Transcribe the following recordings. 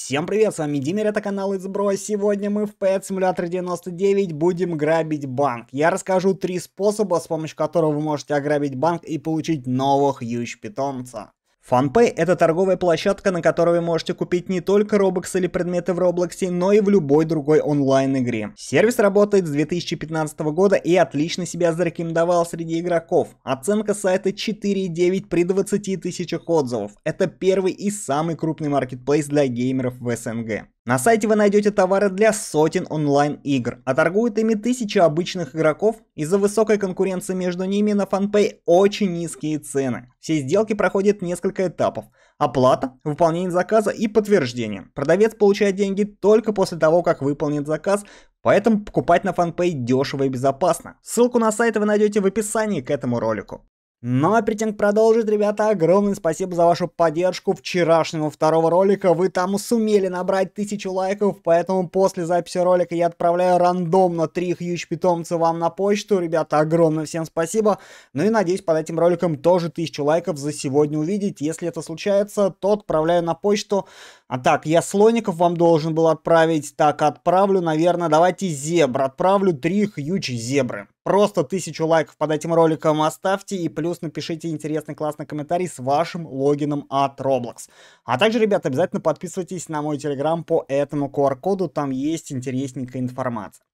Всем привет, с вами Димир, это канал Избро. А сегодня мы в Pet Simulator 99 будем грабить банк. Я расскажу три способа, с помощью которого вы можете ограбить банк и получить новых юж питомца. FunPay – это торговая площадка, на которой вы можете купить не только Robux или предметы в Roblox, но и в любой другой онлайн-игре. Сервис работает с 2015 года и отлично себя зарекомендовал среди игроков. Оценка сайта 4.9 при 20 тысячах отзывов. Это первый и самый крупный маркетплейс для геймеров в СНГ. На сайте вы найдете товары для сотен онлайн-игр, а торгуют ими тысячи обычных игроков. Из-за высокой конкуренции между ними на FanPay очень низкие цены. Все сделки проходят несколько этапов. Оплата, выполнение заказа и подтверждение. Продавец получает деньги только после того, как выполнит заказ, поэтому покупать на FanPay дешево и безопасно. Ссылку на сайт вы найдете в описании к этому ролику. Но ну, а перед продолжить, ребята, огромное спасибо за вашу поддержку вчерашнего второго ролика. Вы там сумели набрать тысячу лайков, поэтому после записи ролика я отправляю рандомно три хьюч питомца вам на почту. Ребята, огромное всем спасибо. Ну и надеюсь, под этим роликом тоже тысячу лайков за сегодня увидеть. Если это случается, то отправляю на почту. А так, я слоников вам должен был отправить. Так, отправлю, наверное, давайте зебр. Отправлю три хьюч зебры. Просто тысячу лайков под этим роликом оставьте и плюс напишите интересный классный комментарий с вашим логином от Roblox. А также, ребята, обязательно подписывайтесь на мой телеграм по этому QR-коду, там есть интересненькая информация.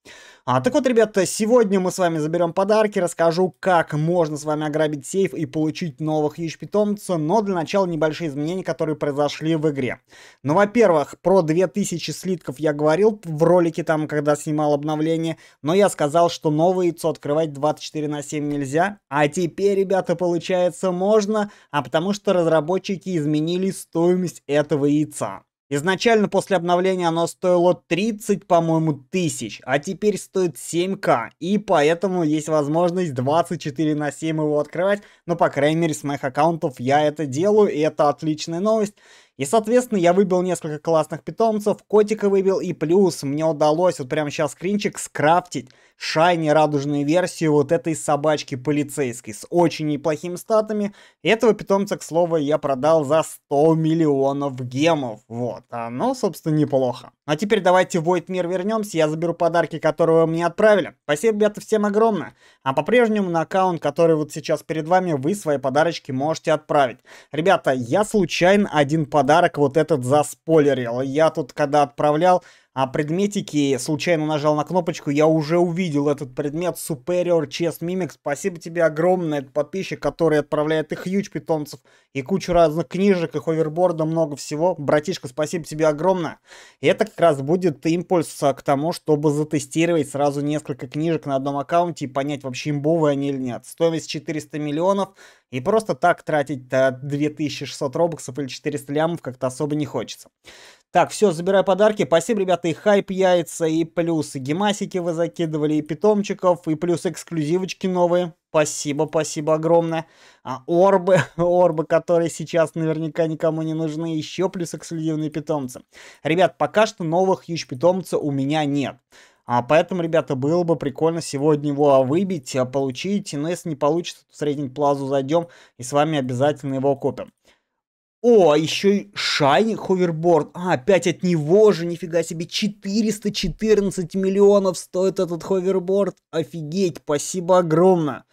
А, так вот, ребята, сегодня мы с вами заберем подарки, расскажу, как можно с вами ограбить сейф и получить новых ящ-питомца, но для начала небольшие изменения, которые произошли в игре. Ну, во-первых, про 2000 слитков я говорил в ролике там, когда снимал обновление, но я сказал, что новые сотки открывать 24 на 7 нельзя. А теперь, ребята, получается можно, а потому что разработчики изменили стоимость этого яйца. Изначально после обновления оно стоило 30, по-моему, тысяч, а теперь стоит 7к, и поэтому есть возможность 24 на 7 его открывать, но, ну, по крайней мере, с моих аккаунтов я это делаю, и это отличная новость. И, соответственно, я выбил несколько классных питомцев, котика выбил, и плюс мне удалось вот прямо сейчас скринчик скрафтить шайни радужную версию вот этой собачки полицейской с очень неплохими статами. Этого питомца, к слову, я продал за 100 миллионов гемов, вот. оно, собственно, неплохо. А теперь давайте в Void мир вернемся, я заберу подарки, которые вы мне отправили. Спасибо, ребята, всем огромное. А по-прежнему на аккаунт, который вот сейчас перед вами, вы свои подарочки можете отправить. Ребята, я случайно один подарок вот этот заспойлерил. Я тут, когда отправлял, а предметики, случайно нажал на кнопочку, я уже увидел этот предмет Superior Chess Mimic. Спасибо тебе огромное, это подписчик, который отправляет и хьюч питомцев, и кучу разных книжек, и ховерборда, много всего. Братишка, спасибо тебе огромное. И это как раз будет импульс к тому, чтобы затестировать сразу несколько книжек на одном аккаунте и понять, вообще имбовые они или нет. Стоимость 400 миллионов, и просто так тратить 2600 робоксов или 400 лямов как-то особо не хочется. Так, все, забираю подарки. Спасибо, ребята, и хайп яйца, и плюс и гемасики вы закидывали, и питомчиков, и плюс эксклюзивочки новые. Спасибо, спасибо огромное. А орбы, орбы, которые сейчас наверняка никому не нужны, еще плюс эксклюзивные питомцы. Ребят, пока что новых юж питомцев у меня нет. А поэтому, ребята, было бы прикольно сегодня его выбить, а получить. Но если не получится, то в средний плазу зайдем и с вами обязательно его купим. О, а еще и Shiny Hoverboard. А, опять от него же, нифига себе, 414 миллионов стоит этот ховерборд. Офигеть, спасибо огромное.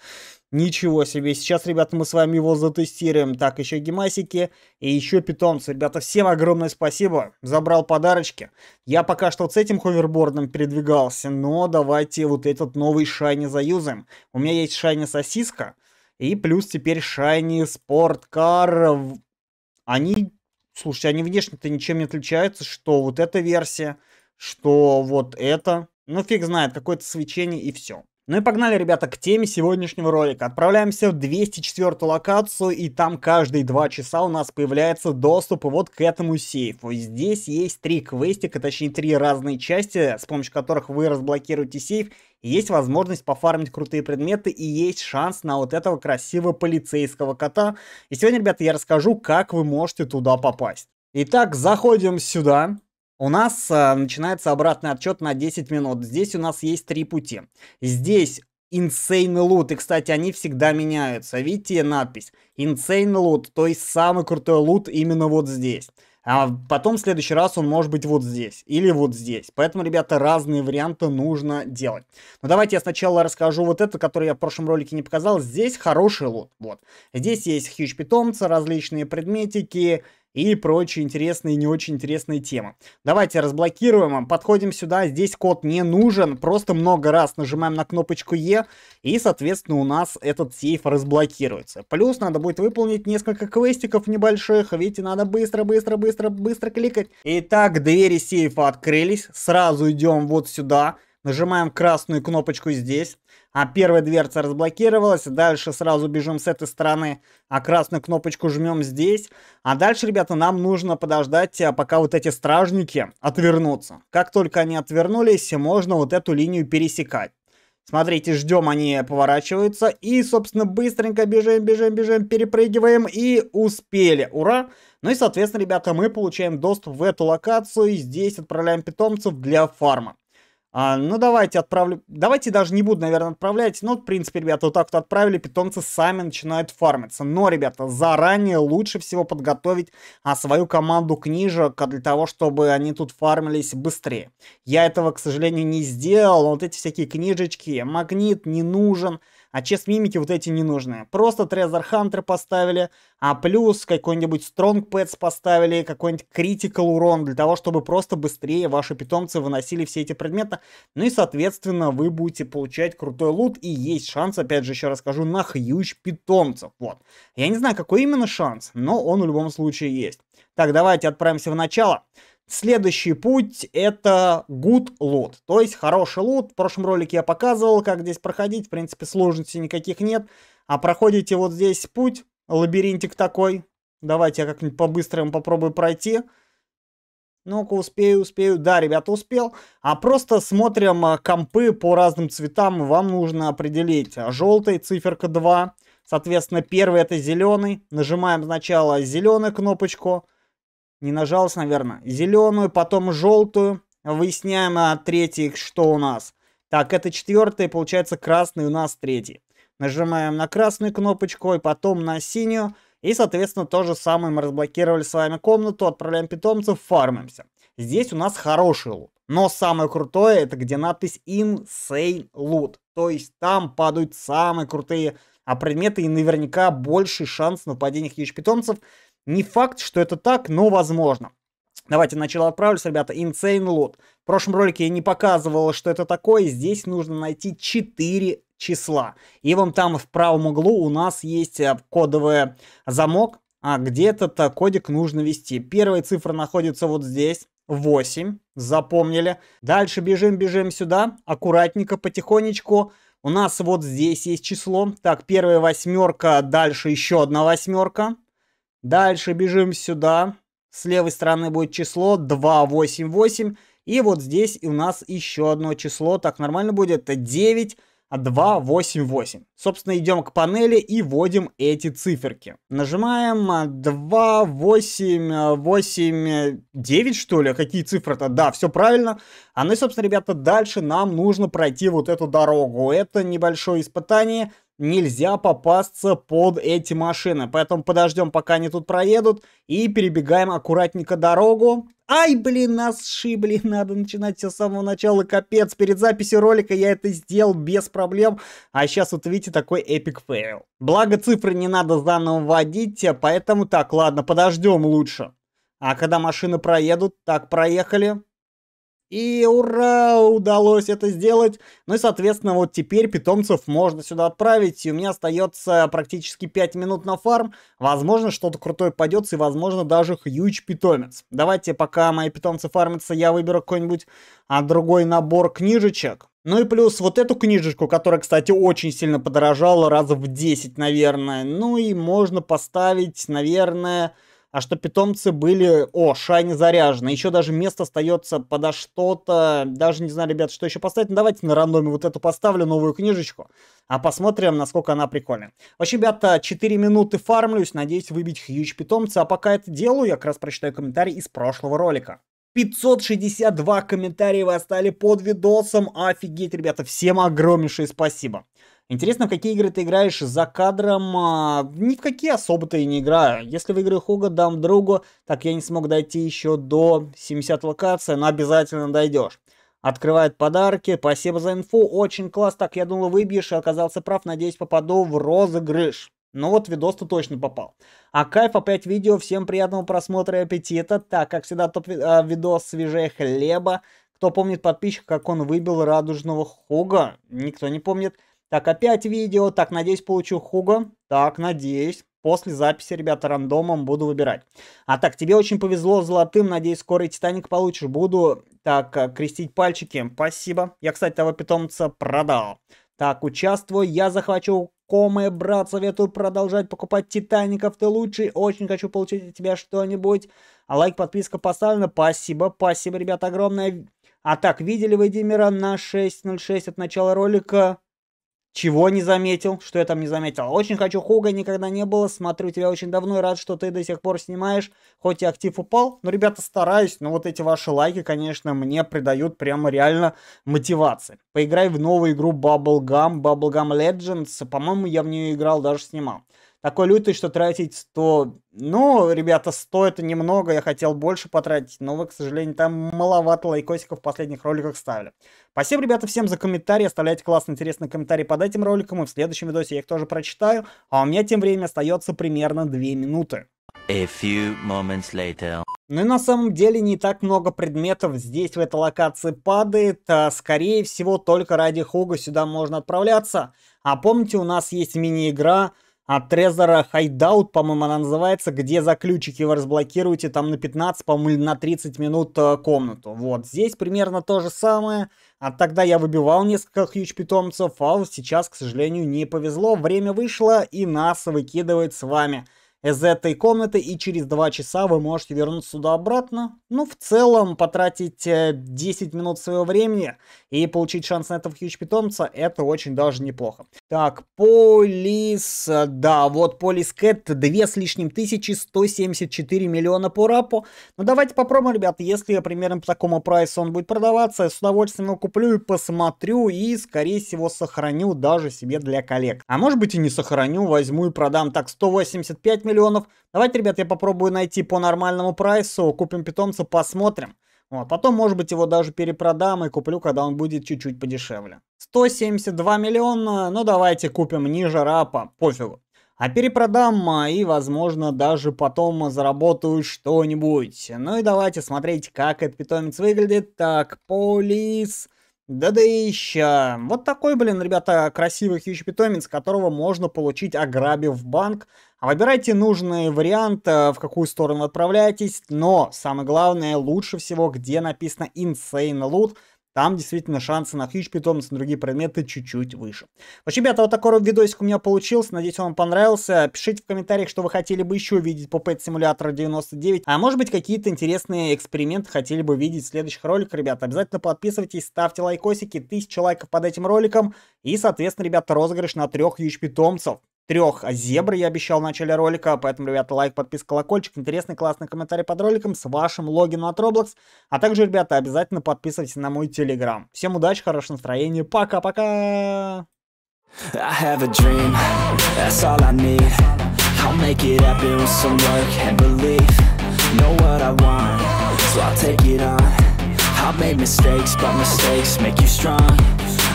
Ничего себе. Сейчас, ребята, мы с вами его затестируем. Так, еще гемасики и еще питомцы. Ребята, всем огромное спасибо. Забрал подарочки. Я пока что вот с этим ховербордом передвигался, но давайте вот этот новый шайни заюзаем. У меня есть шайни сосиска и плюс теперь шайни спорткар они, слушайте, они внешне-то ничем не отличаются, что вот эта версия, что вот это. Ну, фиг знает, какое-то свечение и все. Ну и погнали, ребята, к теме сегодняшнего ролика. Отправляемся в 204 локацию, и там каждые 2 часа у нас появляется доступ вот к этому сейфу. Здесь есть три квестика, точнее три разные части, с помощью которых вы разблокируете сейф. Есть возможность пофармить крутые предметы и есть шанс на вот этого красивого полицейского кота. И сегодня, ребята, я расскажу, как вы можете туда попасть. Итак, заходим сюда у нас а, начинается обратный отчет на 10 минут. Здесь у нас есть три пути. Здесь Insane Loot. И, кстати, они всегда меняются. Видите надпись? Insane Loot, то есть самый крутой лут именно вот здесь. А потом в следующий раз он может быть вот здесь или вот здесь. Поэтому, ребята, разные варианты нужно делать. Но давайте я сначала расскажу вот это, который я в прошлом ролике не показал. Здесь хороший лут. Вот. Здесь есть хьюч питомцы, различные предметики, и прочие интересные и не очень интересные темы. Давайте разблокируем, подходим сюда, здесь код не нужен, просто много раз нажимаем на кнопочку E, и, соответственно, у нас этот сейф разблокируется. Плюс надо будет выполнить несколько квестиков небольших, видите, надо быстро-быстро-быстро-быстро кликать. Итак, двери сейфа открылись, сразу идем вот сюда, сюда, Нажимаем красную кнопочку здесь. А первая дверца разблокировалась. Дальше сразу бежим с этой стороны. А красную кнопочку жмем здесь. А дальше, ребята, нам нужно подождать, а, пока вот эти стражники отвернутся. Как только они отвернулись, можно вот эту линию пересекать. Смотрите, ждем, они поворачиваются. И, собственно, быстренько бежим, бежим, бежим, перепрыгиваем. И успели. Ура! Ну и, соответственно, ребята, мы получаем доступ в эту локацию. И здесь отправляем питомцев для фарма. А, ну, давайте отправлю... Давайте даже не буду, наверное, отправлять. Ну, в принципе, ребята, вот так вот отправили, питомцы сами начинают фармиться. Но, ребята, заранее лучше всего подготовить а, свою команду книжек для того, чтобы они тут фармились быстрее. Я этого, к сожалению, не сделал. Вот эти всякие книжечки. Магнит не нужен а чест мимики вот эти не нужны. Просто Трезор Хантер поставили, а плюс какой-нибудь Стронг Пэтс поставили, какой-нибудь Критикал урон, для того, чтобы просто быстрее ваши питомцы выносили все эти предметы. Ну и, соответственно, вы будете получать крутой лут, и есть шанс, опять же, еще расскажу, скажу, на хьюч питомцев. Вот. Я не знаю, какой именно шанс, но он в любом случае есть. Так, давайте отправимся в Начало. Следующий путь это good loot, то есть хороший лут. В прошлом ролике я показывал, как здесь проходить, в принципе сложности никаких нет. А проходите вот здесь путь, лабиринтик такой. Давайте я как-нибудь по-быстрому попробую пройти. Ну-ка, успею, успею. Да, ребята, успел. А просто смотрим а, компы по разным цветам. Вам нужно определить. Желтый, циферка 2. Соответственно, первый это зеленый. Нажимаем сначала зеленую кнопочку. Не нажался наверное. Зеленую, потом желтую. Выясняем на третий, что у нас. Так, это четвертый, получается красный у нас третий. Нажимаем на красную кнопочку и потом на синюю. И, соответственно, то же самое мы разблокировали с вами комнату, отправляем питомцев, фармимся. Здесь у нас хороший лут. Но самое крутое, это где надпись Insane Loot. То есть там падают самые крутые а предметы и наверняка больший шанс на нападения хищных питомцев. Не факт, что это так, но возможно. Давайте начало отправлюсь, ребята. Insane Loot. В прошлом ролике я не показывал, что это такое. Здесь нужно найти 4 числа. И вон там в правом углу у нас есть э, кодовый замок, а где этот э, кодик нужно ввести. Первая цифра находится вот здесь. 8. Запомнили. Дальше бежим, бежим сюда. Аккуратненько, потихонечку. У нас вот здесь есть число. Так, первая восьмерка, дальше еще одна восьмерка. Дальше бежим сюда. С левой стороны будет число 288. И вот здесь у нас еще одно число. Так нормально будет. 9. 288. А собственно, идем к панели и вводим эти циферки. Нажимаем 2889, а, что ли? Какие цифры-то? Да, все правильно. А ну и, собственно, ребята, дальше нам нужно пройти вот эту дорогу. Это небольшое испытание нельзя попасться под эти машины. Поэтому подождем, пока они тут проедут, и перебегаем аккуратненько дорогу. Ай, блин, нас шибли, надо начинать все с самого начала, капец. Перед записью ролика я это сделал без проблем, а сейчас вот видите такой эпик фейл. Благо цифры не надо заново вводить, э, поэтому так, ладно, подождем лучше. А когда машины проедут, так, проехали, и ура, удалось это сделать. Ну и, соответственно, вот теперь питомцев можно сюда отправить. И у меня остается практически 5 минут на фарм. Возможно, что-то крутое пойдется и, возможно, даже хьюч питомец. Давайте, пока мои питомцы фармятся, я выберу какой-нибудь а, другой набор книжечек. Ну и плюс вот эту книжечку, которая, кстати, очень сильно подорожала, раз в 10, наверное. Ну и можно поставить, наверное а что питомцы были... О, шайни заряжены. Еще даже место остается подо что-то. Даже не знаю, ребят, что еще поставить. Ну, давайте на рандоме вот эту поставлю, новую книжечку. А посмотрим, насколько она прикольная. Вообще, ребята, 4 минуты фармлюсь. Надеюсь выбить хьюч питомца. А пока это делаю, я как раз прочитаю комментарий из прошлого ролика. 562 комментария вы оставили под видосом. Офигеть, ребята, всем огромнейшее спасибо. Интересно, в какие игры ты играешь за кадром? А, ни в какие особо-то и не играю. Если в игры Хога дам другу, так я не смог дойти еще до 70 локаций, но обязательно дойдешь. Открывает подарки, спасибо за инфу, очень класс, так я думал выбьешь и оказался прав, надеюсь попаду в розыгрыш. Ну вот видос-то точно попал. А кайф опять видео, всем приятного просмотра и аппетита. Так, как всегда, топ-видос а, свежее хлеба. Кто помнит подписчик, как он выбил радужного Хога? Никто не помнит. Так, опять видео. Так, надеюсь, получу Хуго. Так, надеюсь. После записи, ребята, рандомом буду выбирать. А так, тебе очень повезло с золотым. Надеюсь, скоро и Титаник получишь. Буду, так, э, крестить пальчики. Спасибо. Я, кстати, того питомца продал. Так, участвую. Я захвачу Комы, брат, советую продолжать покупать Титаников, ты лучший, очень хочу получить от тебя что-нибудь. А лайк, подписка поставлена, спасибо, спасибо, ребята, огромное. А так, видели вы Димера на 6.06 от начала ролика? Чего не заметил? Что я там не заметил? Очень хочу Хуга, никогда не было. Смотрю тебя очень давно и рад, что ты до сих пор снимаешь. Хоть и актив упал, но, ребята, стараюсь. Но вот эти ваши лайки, конечно, мне придают прямо реально мотивации. Поиграй в новую игру Bubblegum, Bubblegum Legends. По-моему, я в нее играл, даже снимал такой лютый, что тратить 100... Ну, ребята, 100 это немного, я хотел больше потратить, но вы, к сожалению, там маловато лайкосиков в последних роликах ставили. Спасибо, ребята, всем за комментарии, оставляйте классные, интересные комментарии под этим роликом, и в следующем видосе я их тоже прочитаю, а у меня тем временем остается примерно 2 минуты. A few moments later. Ну и на самом деле не так много предметов здесь в этой локации падает, а скорее всего только ради Хуга сюда можно отправляться. А помните, у нас есть мини-игра от Трезора "Хайдаут", по-моему, она называется, где за ключики вы разблокируете там на 15, по-моему, или на 30 минут э, комнату. Вот, здесь примерно то же самое. А тогда я выбивал несколько хьюч питомцев, а сейчас, к сожалению, не повезло. Время вышло, и нас выкидывает с вами из этой комнаты, и через 2 часа вы можете вернуться сюда обратно. Ну, в целом, потратить 10 э, минут своего времени и получить шанс на этого хьюч питомца, это очень даже неплохо. Так, полис, э, да, вот полис кэт 2 с лишним тысячи, 174 миллиона по рапу. Ну, давайте попробуем, ребят, если я примерно по такому прайсу он будет продаваться, я с удовольствием его куплю и посмотрю, и, скорее всего, сохраню даже себе для коллег. А может быть и не сохраню, возьму и продам так 185 миллионов миллионов. Давайте, ребят, я попробую найти по нормальному прайсу, купим питомца, посмотрим. Вот, потом, может быть, его даже перепродам и куплю, когда он будет чуть-чуть подешевле. 172 миллиона, ну давайте купим ниже рапа, пофигу. А перепродам а, и, возможно, даже потом заработаю что-нибудь. Ну и давайте смотреть, как этот питомец выглядит. Так, полис... Police... Да-да еще. Вот такой, блин, ребята, красивый хьюч питомец, которого можно получить, ограбив банк. выбирайте нужный вариант, э, в какую сторону отправляетесь, но самое главное, лучше всего, где написано Insane Loot, там действительно шансы на хьюч питомцы, и другие предметы чуть-чуть выше. В общем, ребята, вот такой вот видосик у меня получился. Надеюсь, он вам понравился. Пишите в комментариях, что вы хотели бы еще видеть по Pet Simulator 99. А может быть, какие-то интересные эксперименты хотели бы видеть в следующих роликах, ребята. Обязательно подписывайтесь, ставьте лайкосики. Тысяча лайков под этим роликом. И, соответственно, ребята, розыгрыш на трех хьюч питомцев трех зебр, я обещал в начале ролика, поэтому, ребята, лайк, подписка, колокольчик, интересный, классный комментарий под роликом с вашим логином от Roblox, а также, ребята, обязательно подписывайтесь на мой Телеграм. Всем удачи, хорошего настроения, пока-пока! I've made mistakes, but mistakes make you strong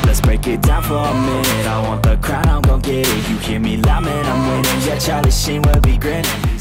Let's break it down for a minute I want the crown, I'm gon' get it You hear me loud, man, I'm winning Yeah, Charlie Sheen will be grinning